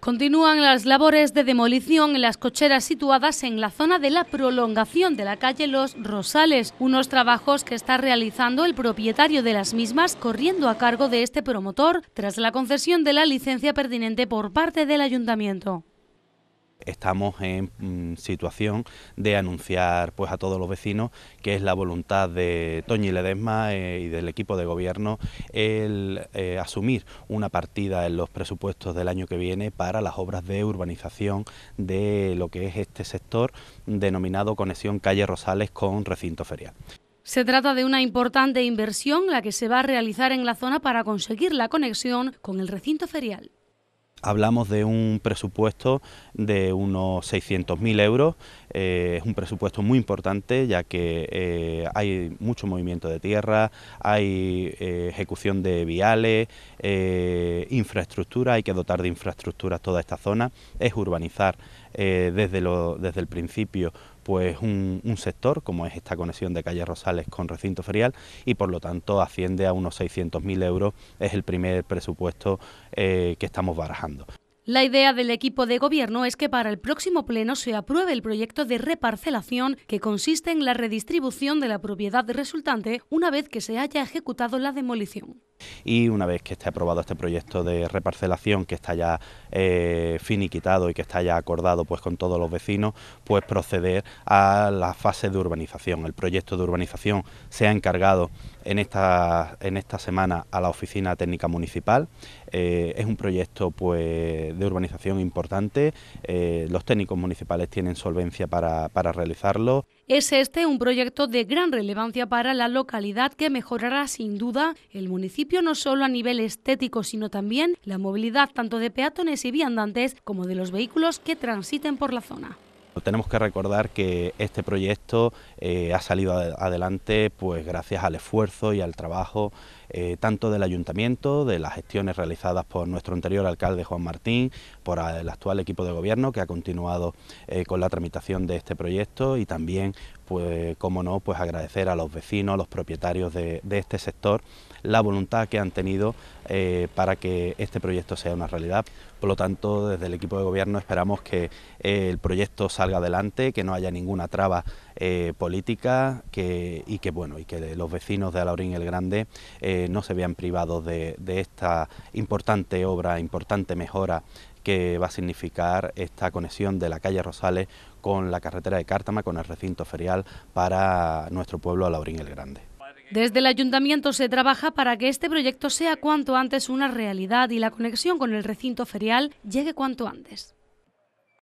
Continúan las labores de demolición en las cocheras situadas en la zona de la prolongación de la calle Los Rosales, unos trabajos que está realizando el propietario de las mismas corriendo a cargo de este promotor tras la concesión de la licencia pertinente por parte del ayuntamiento. Estamos en mm, situación de anunciar pues a todos los vecinos que es la voluntad de Toñi Ledesma eh, y del equipo de gobierno el eh, asumir una partida en los presupuestos del año que viene para las obras de urbanización de lo que es este sector denominado conexión calle Rosales con recinto ferial. Se trata de una importante inversión la que se va a realizar en la zona para conseguir la conexión con el recinto ferial. Hablamos de un presupuesto de unos 600.000 euros, eh, es un presupuesto muy importante ya que eh, hay mucho movimiento de tierra, hay eh, ejecución de viales, infraestructura, hay que dotar de infraestructura toda esta zona, es urbanizar eh, desde, el principio pues un, sector como es esta conexión de calle Rosales con recinto ferial y por lo tanto asciende a unos 600.000 euros, es el primer presupuesto eh, que estamos barajando. La idea del equipo de gobierno es que para el próximo pleno se apruebe el proyecto de reparcelación que consiste en la redistribución de la propiedad resultante una vez que se haya ejecutado la demolición. Y una vez que esté aprobado este proyecto de reparcelación, que está ya eh, finiquitado y que está ya acordado pues, con todos los vecinos, pues proceder a la fase de urbanización. El proyecto de urbanización se ha encargado en esta, en esta semana a la Oficina Técnica Municipal. Eh, es un proyecto pues, de urbanización importante, eh, los técnicos municipales tienen solvencia para, para realizarlo. Es este un proyecto de gran relevancia para la localidad que mejorará sin duda el municipio no solo a nivel estético, sino también la movilidad tanto de peatones y viandantes como de los vehículos que transiten por la zona. Pues tenemos que recordar que este proyecto eh, ha salido adelante pues gracias al esfuerzo y al trabajo eh, tanto del ayuntamiento, de las gestiones realizadas por nuestro anterior alcalde Juan Martín, por el actual equipo de gobierno que ha continuado eh, con la tramitación de este proyecto y también pues como no, pues agradecer a los vecinos, a los propietarios de, este sector, la voluntad que han tenido eh, para que este proyecto sea una realidad. Por lo tanto, desde el equipo de gobierno esperamos que eh, el proyecto salga adelante, que no haya ninguna traba eh, política que, y que bueno y que los vecinos de Alaurín el Grande no se vean privados de esta importante obra, importante mejora que va a significar esta conexión de la calle Rosales con la carretera de Cártama, con el recinto ferial para nuestro pueblo Laurín el Grande. Desde el ayuntamiento se trabaja para que este proyecto sea cuanto antes una realidad y la conexión con el recinto ferial llegue cuanto antes.